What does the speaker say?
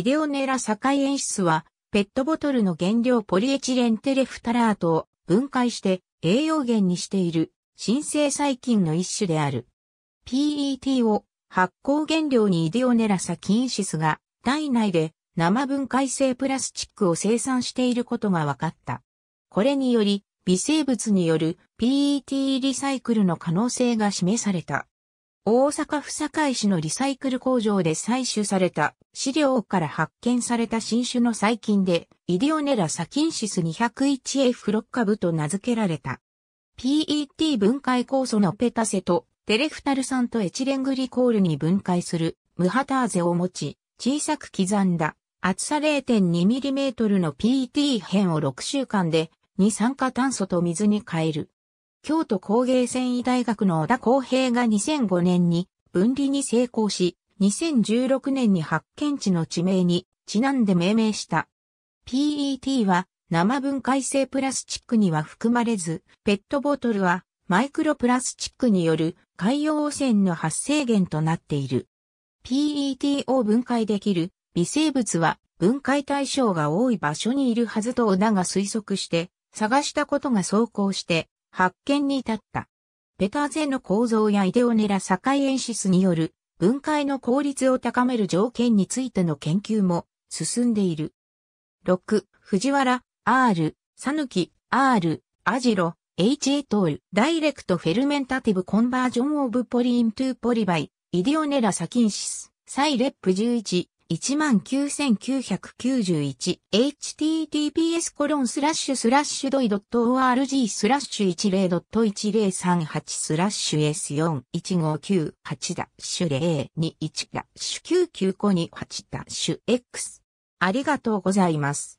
イデオネラサカイエンシスは、ペットボトルの原料ポリエチレンテレフタラートを分解して栄養源にしている新生細菌の一種である。PET を発酵原料にイデオネラサキンシスが体内で生分解性プラスチックを生産していることが分かった。これにより微生物による PET リサイクルの可能性が示された。大阪府堺市のリサイクル工場で採取された資料から発見された新種の細菌で、イディオネラサキンシス 201F6 株と名付けられた。PET 分解酵素のペタセとテレフタル酸とエチレングリコールに分解するムハターゼを持ち、小さく刻んだ厚さ 0.2mm の PET 片を6週間で二酸化炭素と水に変える。京都工芸繊維大学の小田光平が2005年に分離に成功し、2016年に発見地の地名にちなんで命名した。PET は生分解性プラスチックには含まれず、ペットボトルはマイクロプラスチックによる海洋汚染の発生源となっている。PET を分解できる微生物は分解対象が多い場所にいるはずと小田が推測して探したことが走行して発見に至った。ベターゼの構造やイデオネラサカイエンシスによる分解の効率を高める条件についての研究も進んでいる。6、藤原、R、さぬき、R、アジロ、H エトール、ダイレクトフェルメンタティブコンバージョンオブポリイントゥポリバイ、イデオネラサキンシス、サイレップ11、19991 https コロンスラッシュスラッシュドイドット .org スラッシュ10.1038スラッシュ S41598 ダッシュ021ダッシュ9958 2ダッシュ X ありがとうございます。